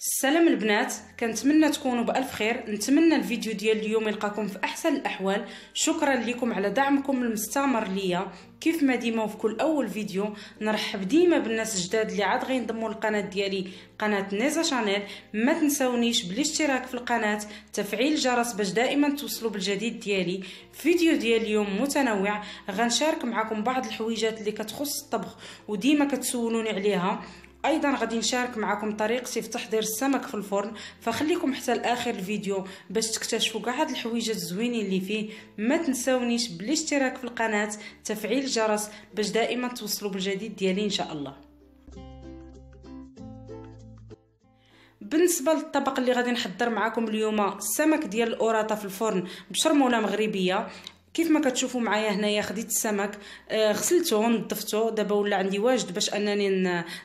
السلام البنات كنتمنى تكونوا بالف خير نتمنى الفيديو ديال اليوم يلقاكم في احسن الاحوال شكرا لكم على دعمكم المستمر ليا كيف ما ديما في كل اول فيديو نرحب ديما بالناس الجداد اللي عاد غينضموا للقناه ديالي قناه نيزا شانيل ما تنساونيش بالاشتراك في القناه تفعيل الجرس باش دائما توصلوا بالجديد ديالي فيديو ديال اليوم متنوع غنشارك معكم بعض الحويجات اللي كتخص الطبخ وديما كتسولوني عليها ايضا غادي نشارك معكم طريقتي في تحضير السمك في الفرن فخليكم حتى لاخر الفيديو باش تكتشفوا كاع هاد الحويجات الزوينين اللي فيه ما تنساونيش بالاشتراك في القناه تفعيل الجرس باش دائما توصلوا بالجديد ديالي ان شاء الله بالنسبه للطبق اللي غادي نحضر معكم اليوم السمك ديال الاوراطه في الفرن بشرموله مغربيه كيف ما كتشوفوا معايا هنايا خديت السمك آه، غسلته ونظفته دابا ولا عندي واجد باش انني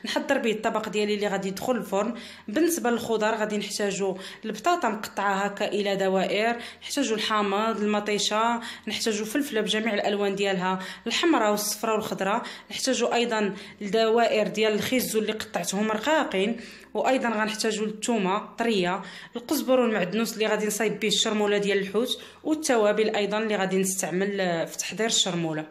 نحضر به الطبق ديالي اللي غادي يدخل الفرن بالنسبه للخضر غادي نحتاجو البطاطا مقطعه هكا الى دوائر نحتاجو الحامض المطيشه نحتاجو فلفله بجميع الالوان ديالها الحمراء والصفراء والخضراء نحتاجو ايضا الدوائر ديال الخيزو اللي قطعتهم رقاقين وايضا غنحتاجو الثومه طريه القزبر والمعدنوس اللي غادي نصايب به الشرموله ديال الحوت والتوابل ايضا اللي غادي نستعمل نستعمل آه، في تحضير الشرموله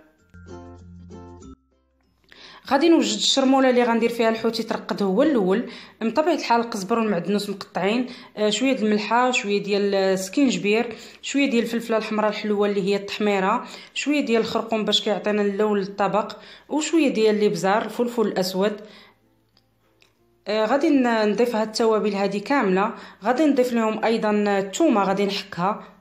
غادي نوجد الشرموله اللي غندير فيها الحوت يترقد هو الاول بطبيعه الحال القزبر والمعدنوس مقطعين آه، شويه الملحه شويه ديال السكينجبير شويه ديال الفلفله الحمراء الحلوه اللي هي التحميره شويه ديال الخرقوم باش كيعطينا اللون للطبق وشويه ديال الابزار الفلفل الاسود آه، غادي نضيف هاد التوابل هادي كامله غادي نضيف لهم ايضا الثومه غادي نحكها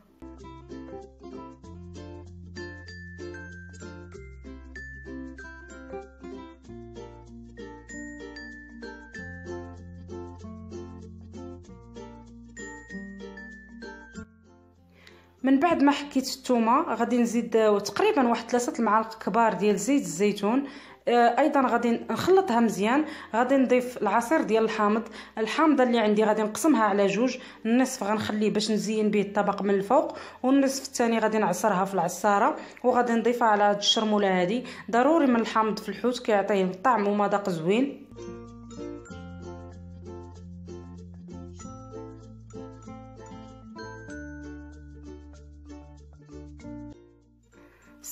من بعد ما حكيت الثومه غادي نزيد آه، تقريبا واحد ثلاثه المعالق كبار ديال زيت الزيتون آه، ايضا غادي نخلطها مزيان غادي نضيف العصير ديال الحامض الحامضه اللي عندي غادي نقسمها على جوج النصف غنخليه باش نزين به الطبق من الفوق والنصف الثاني غادي نعصرها في العصاره وغادي نضيفها على هاد الشرموله هذه ضروري من الحامض في الحوت كيعطيه طعم ومذاق زوين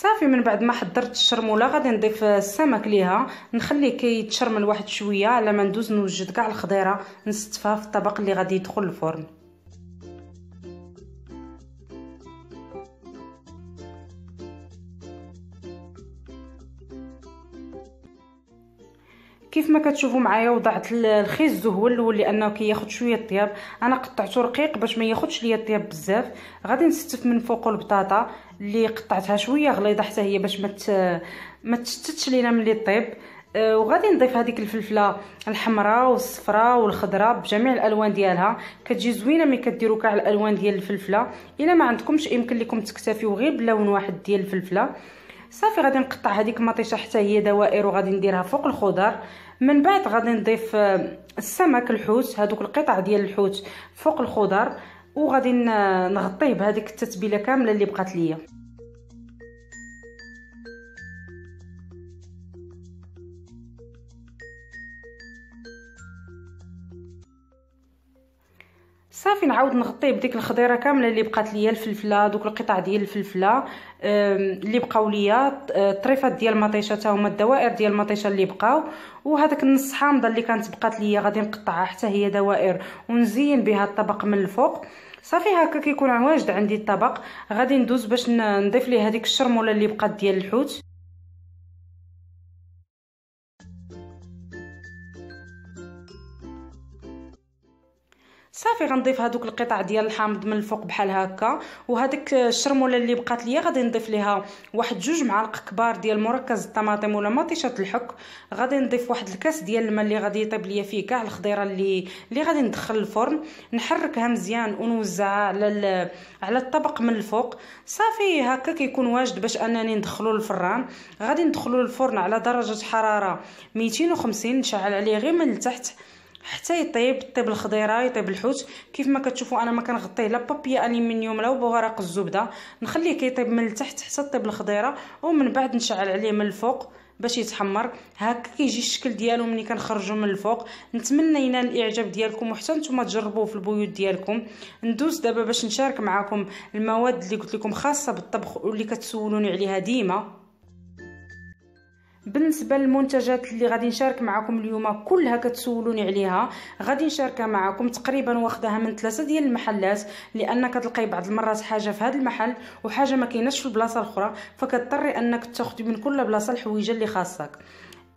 صافي من بعد ما حضرت الشرموله غادي نضيف السمك ليها نخليه كيتشرمل واحد شويه على ما ندوز نوجد كاع الخضيره نستفها في الطبق اللي غادي يدخل الفرن كيف ما كتشوفوا معايا وضعت الخيز هو الاول لانه كياخذ شويه الطياب انا قطعته رقيق باش ما ياخذش ليا الطياب بزاف غادي نستف من فوقو البطاطا اللي قطعتها شويه غليظه حتى هي باش ما ما تشتتش لينا ملي طيب أه وغادي نضيف هذيك الفلفله الحمراء والصفراء والخضراء بجميع الالوان ديالها كتجي زوينه ملي كديروا كاع الالوان ديال الفلفله الا ما عندكمش يمكن لكم تكتفيو غير بلون واحد ديال الفلفله صافي غادي نقطع هذيك المطيشه حتى هي دوائر وغادي نديرها فوق الخضر من بعد غادي نضيف أه، السمك الحوت هذوك القطع ديال الحوت فوق الخضر وغادي نغطيه بهذيك التتبيله كامله اللي بقات ليا صافي نعاود نغطيه بديك الخضيره كامله اللي بقات ليا الفلفله دوك القطع ديال الفلفله اللي بقاو ليا الطريفات ديال المطيشه حتى هما الدوائر ديال المطيشه اللي بقاو وهذاك النص حامضه اللي كانت بقات ليا غادي نقطعها حتى هي دوائر ونزين بها الطبق من الفوق صافي هكا كيكون واجد عندي الطبق غادي ندوز باش نضيف ليه هذيك الشرموله اللي بقات ديال الحوت صافي غنضيف هذوك القطع ديال الحامض من الفوق بحال هكا وهذيك الشرموله اللي بقات ليا غادي نضيف ليها واحد جوج معالق كبار ديال مركز الطماطم ولا مطيشه الحك غادي نضيف واحد الكاس ديال الماء اللي غادي يطيب ليا فيه كاع الخضيره اللي اللي غادي ندخل الفرن نحركها مزيان ونوزعها على على الطبق من الفوق صافي هكا كيكون واجد باش انني ندخلو للفران غادي ندخلو للفرن على درجه حراره 250 نشعل عليه غير من التحت حتى يطيب طيب الخضيره يطيب الحوت كيف ما كتشوفوا انا ما كنغطيه لا بابيا الومنيوم لا بوراق الزبده نخليه كيطيب من التحت حتى طيب الخضيره ومن بعد نشعل عليه من الفوق باش يتحمر هكا كيجي الشكل ديالو ملي كنخرجو من الفوق نتمنى ينال الاعجاب ديالكم وحتى نتوما تجربوه في البيوت ديالكم ندوز دابا باش نشارك معكم المواد اللي قلت لكم خاصه بالطبخ واللي كتسولوني عليها ديما بالنسبه للمنتجات اللي غادي نشارك معكم اليوم كلها كتسولوني عليها غادي نشاركها معكم تقريبا واخداها من ثلاثه ديال المحلات لان كتلقاي بعض المرات حاجه في هذا المحل وحاجه ما كايناش في البلاصه الاخرى فكضطري انك تاخذي من كل بلاصه الحويجه اللي خاصك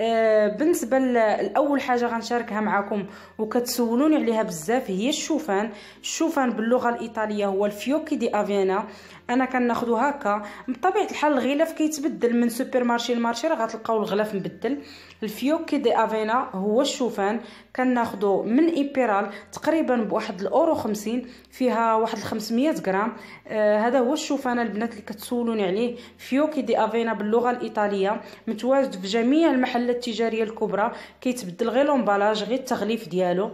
آه، بالنسبه لاول حاجه غنشاركها معكم وكتسولوني عليها بزاف هي الشوفان الشوفان باللغه الايطاليه هو الفيوكي دي افينا انا كناخذو هكا بطبيعه الحال الغلاف كيتبدل من سوبر مارشي لمارشي راه غتلقاو الغلاف مبدل الفيوكي دي افينا هو الشوفان كناخذو من ايبيرال تقريبا بواحد الاورو خمسين فيها واحد 500 غرام آه هذا هو الشوفان البنات اللي كتسولوني عليه فيوكي دي افينا باللغه الايطاليه متواجد في جميع المحلات التجاريه الكبرى كيتبدل غير لومبالاج غير التغليف ديالو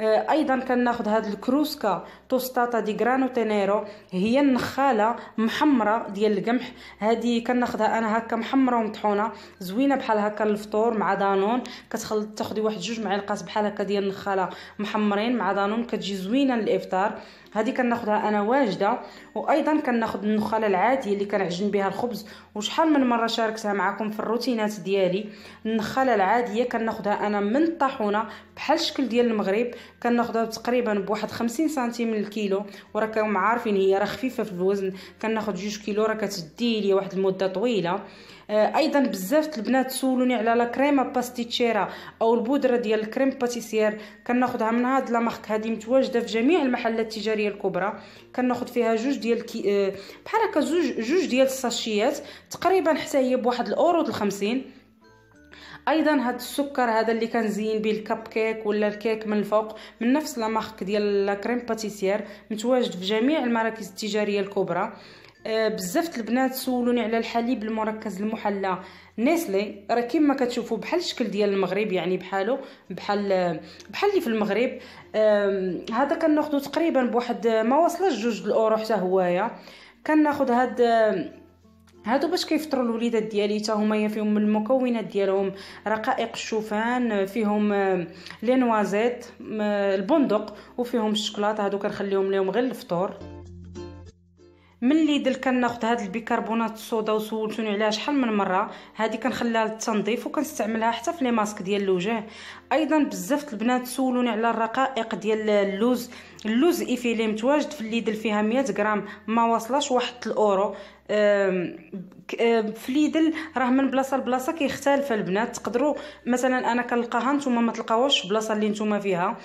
آه، ايضا كناخذ هاد الكروسكا توستاتا دي غرانو تينيرو هي النخاله محمره ديال القمح هذه كناخذها انا هكا محمره ومطحونه زوينه بحال هكا الفطور مع دانون كتخلط تاخدي واحد جوج معالق بحال هكا ديال النخاله محمرين مع دانون كتجي زوينه للافطار هذه كناخذها انا واجده وايضا كناخذ النخاله العاديه اللي كنعجن بها الخبز وشحال من مره شاركتها معكم في الروتينات ديالي النخاله العاديه كناخذها انا من الطاحونه بحال الشكل ديال المغرب كناخذها تقريبا بواحد 50 سنتيم الكيلو وراكم عارفين هي راه خفيفه في الوزن كناخذ جوج كيلو راه كتدي ليا واحد المده طويله آه، ايضا بزاف البنات سولوني على لا كريمه باستيتشيرا او البودره ديال الكريم باتيسير كناخذها من هاد لا مارك هادي متواجده في جميع المحلات التجاريه الكبرى كناخذ فيها جوج ديال كي آه، بحال هكا جوج جوج ديال الساشيات تقريبا حتى هي بواحد الاورو 50 ايضا هاد السكر هذا اللي كنزين به الكب كيك ولا الكيك من الفوق من نفس لا مارك ديال لا كريم باتيسير متواجد في جميع المراكز التجاريه الكبرى آه، بزاف البنات سولوني على الحليب المركز المحلى نيسلي راه كما كتشوفوا بحال الشكل ديال المغرب يعني بحالو بحال بحال اللي في المغرب هذا كناخذو تقريبا بواحد ما وصلش جوج الاورو حتى هوايا كناخذ هاد هادو باش كيفطروا الوليدات ديالي حتى هما فيهم المكونات ديالهم رقائق الشوفان فيهم لي نوازيت البندق وفيهم الشكلاط هادو كنخليهم لهم غير الفطور من دل كناخد هاد البيكربونات الصودا وسولتوني عليها شحال من مره هادي كنخليها للتنظيف وكنستعملها حتى في لي ماسك ديال الوجه ايضا بزاف البنات سولوني على الرقائق ديال اللوز اللوز ايفيلي متواجد في ليدل فيها 100 غرام ما واصلاش واحد الاورو في ليدل راه من بلاصه لبلاصه كيختلف البنات تقدروا مثلا انا كنلقاها نتوما ما تلقاوهاش البلاصه اللي نتوما فيها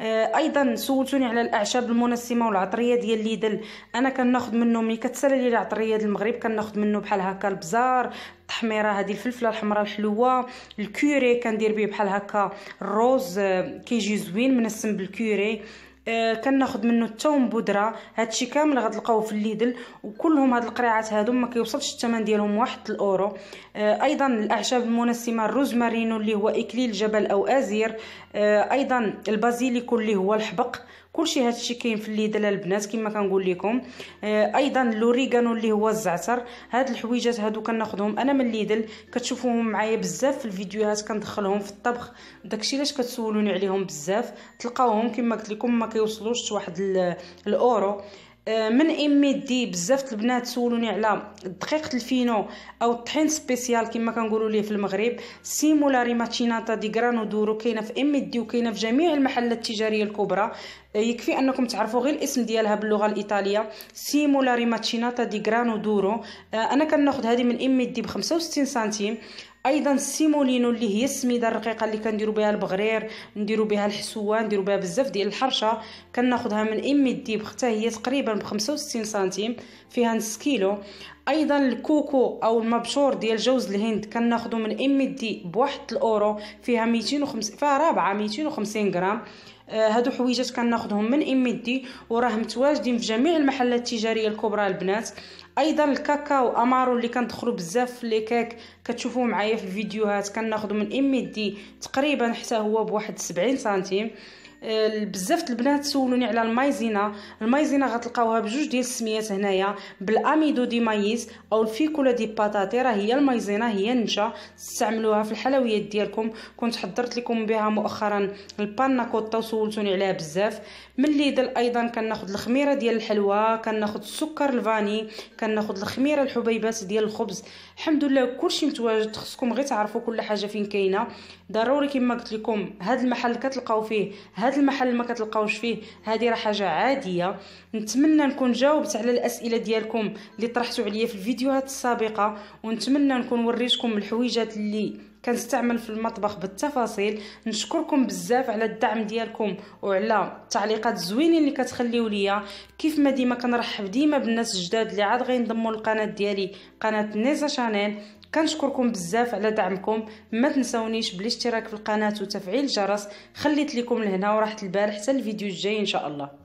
أه، ايضا سولتوني على الاعشاب المنسمه والعطريه ديال ليدل انا كناخذ منه ملي كتسالى لي العطريه ديال المغرب كناخذ منه بحال هكا البزار التحميره هذه الفلفله الحمراء الحلوه الكوري كندير به بحال هكا الروز أه، كيجي زوين منسم بالكوري آه منه التوم بودره هادشي كامل غتلقاوه في الليدل وكلهم هاد القريعات هادو ما كيوصلش الثمن ديالهم واحد الاورو آه ايضا الاعشاب المنسمه الروزمارينو اللي هو اكليل جبل او ازير آه ايضا البازيليكو اللي هو الحبق كلشي هادشي كاين في الليدل البنات كما كنقول لكم آه ايضا لوريغانو اللي هو الزعتر هاد الحويجات هادو كناخذهم انا من الليدل كتشوفوهم معايا بزاف في الفيديوهات كندخلهم في الطبخ داكشي علاش كتسولوني عليهم بزاف تلقاوهم كما قلت لكم ما كيوصلوش واحد الاورو آه، من ام دي بزاف البنات سولوني على دقيقة الفينو او الطحين سبيسيال كما كنقولوا ليه في المغرب سيمولاري ماتشيناتا دي غرانو دورو كاينه في ام دي وكاينه في جميع المحلات التجاريه الكبرى آه، يكفي انكم تعرفوا غير الاسم ديالها باللغه الايطاليه سيمولاري ماتشيناتا دي غرانو دورو آه، انا كناخذ هذه من ام دي ب 65 سنتيم ايضا السيمولينو اللي هي السميده الرقيقه اللي كنديرو بها البغرير نديرو بها الحسوه نديرو بها بزاف ديال الحرشه كناخذها من امي الديب حتى هي تقريبا ب 65 سنتيم فيها نص كيلو ايضا الكوكو او المبشور ديال جوز الهند كناخذو من ام دي بواحد الاورو فيها 250 فيها رابعه 250 غرام آه، هادو حويجات كناخذهم من ام دي وراه متواجدين في جميع المحلات التجاريه الكبرى البنات ايضا الكاكاو امارو اللي كندخلو بزاف في لي كيك كتشوفوه معايا في الفيديوهات كناخذو من ام دي تقريبا حتى هو بواحد 70 سنتيم بزاف البنات سولوني على المايزينا المايزينا غتلقاوها بجوج ديال السميات هنايا بالاميدو دي مايز او الفيكولا دي باتاتي راه هي المايزينا هي النشا تستعملوها في الحلويات ديالكم كنت حضرت لكم بها مؤخرا البانا كوطا وسولتوني عليها بزاف من دل ايضا كناخذ الخميره ديال الحلوى كناخذ السكر الفاني كناخذ الخميره الحبيبات ديال الخبز الحمد لله كلشي متواجد خصكم غير تعرفوا كل حاجه فين كاينه ضروري كما قلت لكم هذا المحل كتلقاو فيه هاد هذا المحل ما كتلقاوش فيه هذه راه حاجه عاديه نتمنى نكون جاوبت على الاسئله ديالكم اللي طرحتوا عليا في الفيديوهات السابقه ونتمنى نكون وريتكم الحويجات اللي كنستعمل في المطبخ بالتفاصيل نشكركم بزاف على الدعم ديالكم وعلى التعليقات الزوينين اللي كتخليو ليا كيف ما ديما كنرحب ديما بالناس الجداد اللي عاد غينضموا للقناه ديالي قناه نيزا شانيل كنشكركم بزاف على دعمكم ما تنسونيش بالاشتراك في القناه وتفعيل الجرس خليت لكم لهنا وراحت البال حتى الفيديو الجاي ان شاء الله